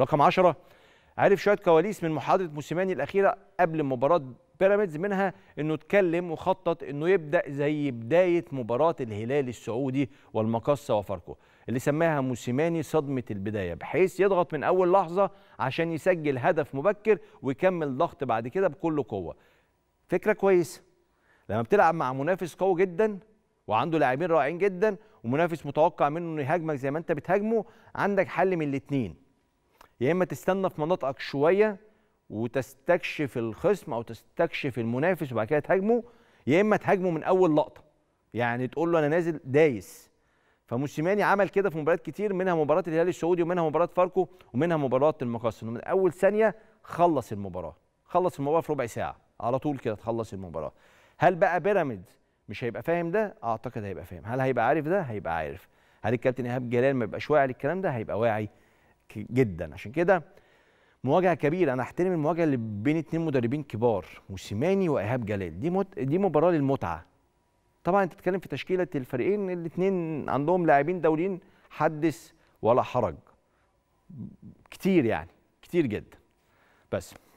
رقم 10 عرف شويه كواليس من محاضره موسيماني الاخيره قبل مباراه بيراميدز منها انه اتكلم وخطط انه يبدا زي بدايه مباراه الهلال السعودي والمقصه وفاركو اللي سماها موسيماني صدمه البدايه بحيث يضغط من اول لحظه عشان يسجل هدف مبكر ويكمل ضغط بعد كده بكل قوه فكره كويسه لما بتلعب مع منافس قوي جدا وعنده لاعبين رائعين جدا ومنافس متوقع منه انه يهاجمك زي ما انت بتهاجمه عندك حل من الاثنين يا اما تستنى في مناطقك شويه وتستكشف الخصم او تستكشف المنافس وبعد كده تهاجمه يا اما تهاجمه من اول لقطه يعني تقول له انا نازل دايس فموسيماني عمل كده في مباريات كتير منها مباراه الهلال السعودي ومنها مباراه فاركو ومنها مباراه المقصن من اول ثانيه خلص المباراه خلص المباراه في ربع ساعه على طول كده تخلص المباراه هل بقى بيراميدز مش هيبقى فاهم ده اعتقد هيبقى فاهم هل هيبقى عارف ده هيبقى عارف هل الكابتن ايهاب جلال ما يبقاش واعي للكلام ده هيبقى واعي جدا عشان كده مواجهه كبيره انا احترم المواجهه اللي بين اثنين مدربين كبار موسيماني وايهاب جلال دي مت... دي مباراه للمتعه طبعا انت بتتكلم في تشكيله الفريقين الاثنين عندهم لاعبين دوليين حدث ولا حرج كتير يعني كتير جدا بس